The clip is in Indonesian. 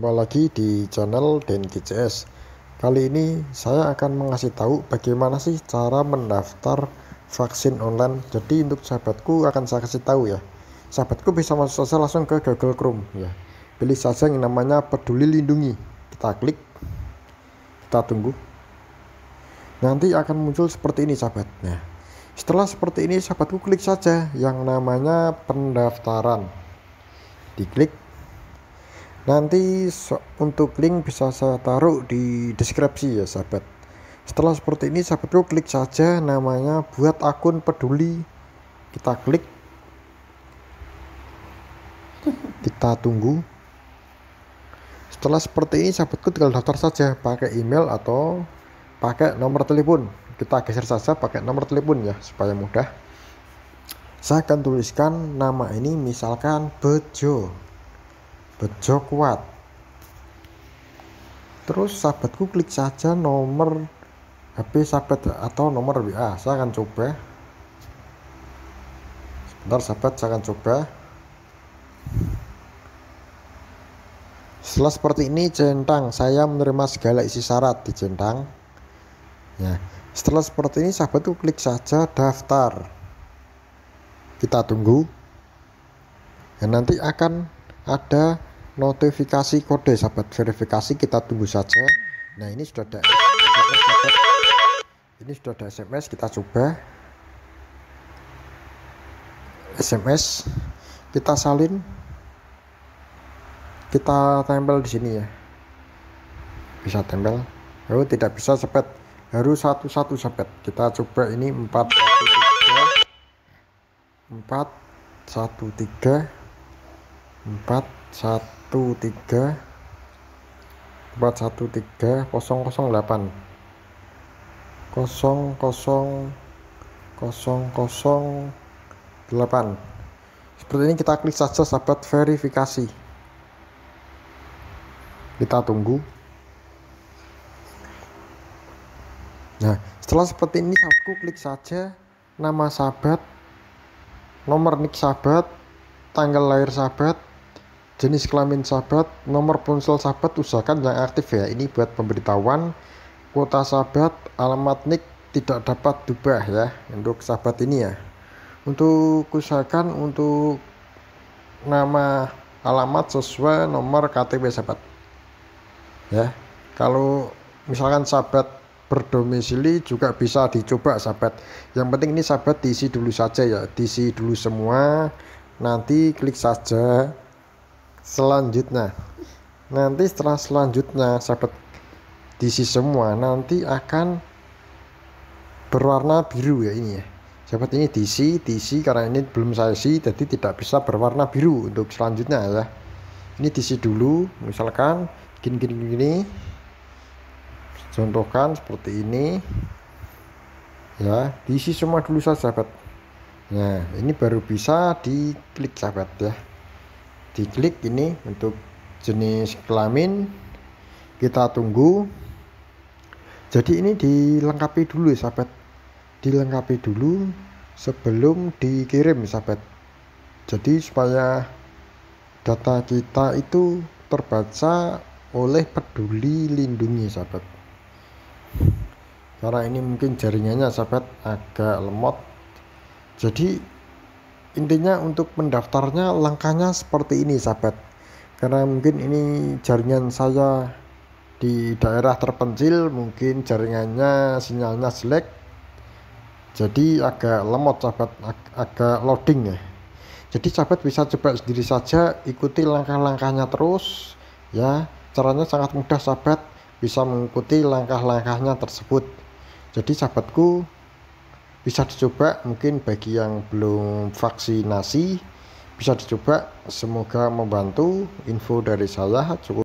Kembali lagi di channel Denki CS. Kali ini saya akan mengasih tahu bagaimana sih cara mendaftar vaksin online. Jadi untuk sahabatku akan saya kasih tahu ya. Sahabatku bisa masuk saja langsung ke Google Chrome ya. Pilih saja yang namanya Peduli Lindungi. Kita klik. Kita tunggu. Nanti akan muncul seperti ini sahabatnya setelah seperti ini sahabatku klik saja yang namanya pendaftaran. Diklik nanti untuk link bisa saya taruh di deskripsi ya sahabat setelah seperti ini sahabatku klik saja namanya buat akun peduli kita klik kita tunggu setelah seperti ini sahabatku tinggal daftar saja pakai email atau pakai nomor telepon kita geser saja pakai nomor telepon ya supaya mudah saya akan tuliskan nama ini misalkan Bejo bejo kuat terus sahabatku klik saja nomor HP sahabat atau nomor WA saya akan coba sebentar sahabat saya akan coba setelah seperti ini centang saya menerima segala isi syarat di centang ya setelah seperti ini sahabatku klik saja daftar kita tunggu dan nanti akan ada notifikasi kode sahabat verifikasi kita tunggu saja nah ini sudah ada SMS, ini sudah ada SMS kita coba SMS kita salin kita tempel di sini ya bisa tempel oh tidak bisa sepet harus satu-satu sepet kita coba ini empat satu tiga. Empat satu tiga. 413 413 008 empat seperti ini kita klik saja sahabat verifikasi kita tunggu nah setelah seperti ini aku klik saja nama sahabat nomor nik sahabat tanggal lahir sahabat jenis kelamin sahabat, nomor ponsel sahabat usahakan yang aktif ya. Ini buat pemberitahuan kuota sahabat alamat nick tidak dapat diubah ya untuk sahabat ini ya. Untuk usahakan untuk nama alamat sesuai nomor KTP sahabat. Ya. Kalau misalkan sahabat berdomisili juga bisa dicoba sahabat. Yang penting ini sahabat diisi dulu saja ya, diisi dulu semua. Nanti klik saja selanjutnya nanti setelah selanjutnya sahabat diisi semua nanti akan berwarna biru ya ini ya sahabat ini diisi diisi karena ini belum saya isi jadi tidak bisa berwarna biru untuk selanjutnya ya ini diisi dulu misalkan gini gini gini contohkan seperti ini ya diisi semua dulu saja sahabat nah ini baru bisa diklik sahabat ya diklik ini untuk jenis kelamin kita tunggu jadi ini dilengkapi dulu ya, sahabat dilengkapi dulu sebelum dikirim sahabat jadi supaya data kita itu terbaca oleh peduli lindungi sahabat karena ini mungkin jaringannya sahabat agak lemot jadi intinya untuk mendaftarnya langkahnya seperti ini sahabat karena mungkin ini jaringan saya di daerah terpencil mungkin jaringannya sinyalnya jelek jadi agak lemot sahabat Ag agak loading ya jadi sahabat bisa coba sendiri saja ikuti langkah-langkahnya terus ya caranya sangat mudah sahabat bisa mengikuti langkah-langkahnya tersebut jadi sahabatku bisa dicoba mungkin bagi yang belum vaksinasi bisa dicoba semoga membantu info dari saya cukup